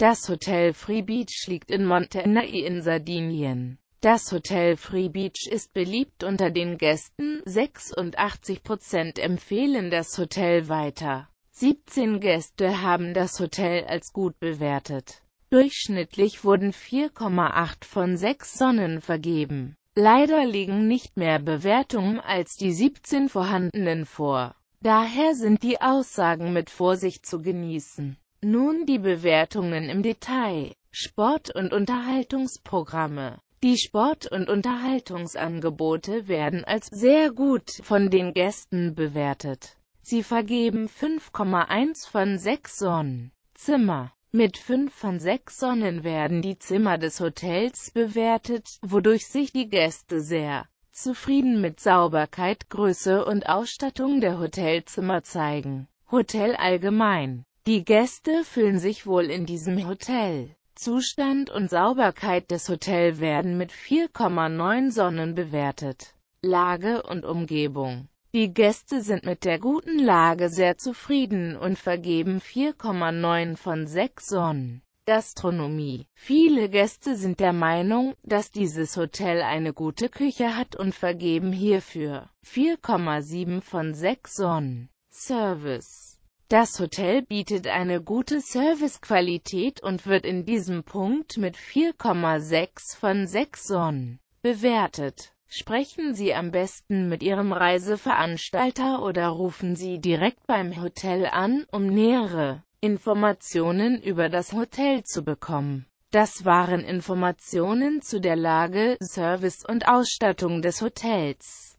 Das Hotel Free Beach liegt in Montenei in Sardinien. Das Hotel Free Beach ist beliebt unter den Gästen, 86% empfehlen das Hotel weiter. 17 Gäste haben das Hotel als gut bewertet. Durchschnittlich wurden 4,8 von 6 Sonnen vergeben. Leider liegen nicht mehr Bewertungen als die 17 vorhandenen vor. Daher sind die Aussagen mit Vorsicht zu genießen. Nun die Bewertungen im Detail. Sport- und Unterhaltungsprogramme die Sport- und Unterhaltungsangebote werden als sehr gut von den Gästen bewertet. Sie vergeben 5,1 von 6 Sonnen. Zimmer. Mit 5 von 6 Sonnen werden die Zimmer des Hotels bewertet, wodurch sich die Gäste sehr zufrieden mit Sauberkeit, Größe und Ausstattung der Hotelzimmer zeigen. Hotel allgemein die Gäste fühlen sich wohl in diesem Hotel. Zustand und Sauberkeit des Hotels werden mit 4,9 Sonnen bewertet. Lage und Umgebung Die Gäste sind mit der guten Lage sehr zufrieden und vergeben 4,9 von 6 Sonnen. Gastronomie Viele Gäste sind der Meinung, dass dieses Hotel eine gute Küche hat und vergeben hierfür 4,7 von 6 Sonnen. Service das Hotel bietet eine gute Servicequalität und wird in diesem Punkt mit 4,6 von 6 Sonnen bewertet. Sprechen Sie am besten mit Ihrem Reiseveranstalter oder rufen Sie direkt beim Hotel an, um nähere Informationen über das Hotel zu bekommen. Das waren Informationen zu der Lage, Service und Ausstattung des Hotels.